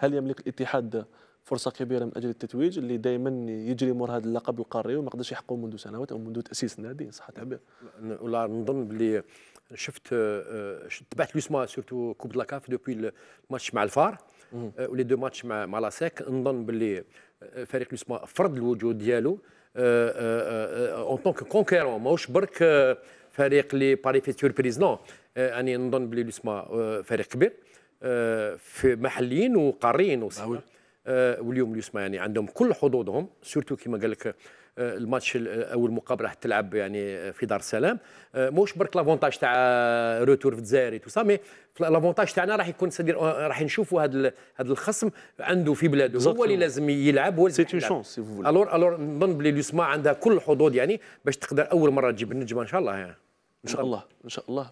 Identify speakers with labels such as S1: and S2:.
S1: هل يملك الاتحاد فرصه كبيره من اجل التتويج اللي دائما يجري مور هذا اللقب
S2: القاري وما قدرش يحققه منذ سنوات او منذ تاسيس النادي ان صح التعبير. ولا نظن بلي شفت تبعت لوسما سورتو كوب لاكاف دوبوي الماتش مع الفار ولي دو ماتش مع مع لاسيك نظن بلي فريق لوسما فرض الوجود ديالو اون طونك كونكيرون ماهوش برك فريق اللي باري في سيربريز نو اني نظن بلي لوسما فريق كبير في محليين وقاريين نعم. آه، واليوم اليوسما يعني عندهم كل حظوظهم سورتو كما قال لك آه، الماتش او المقابله راح تلعب يعني آه، في دار السلام موش برك لافونتاج تاع روتور في الجزائر تو سا مي لافونتاج تاعنا راح يكون سدير راح نشوفوا هذا هذا الخصم عنده في بلاده هو اللي لازم يلعب هو سي اون شونس سي فو الور الور نظن بلي اليوسما عندها كل الحظوظ يعني باش تقدر اول مره تجيب النجمه ان شاء الله يعني. ان شاء الله ان شاء الله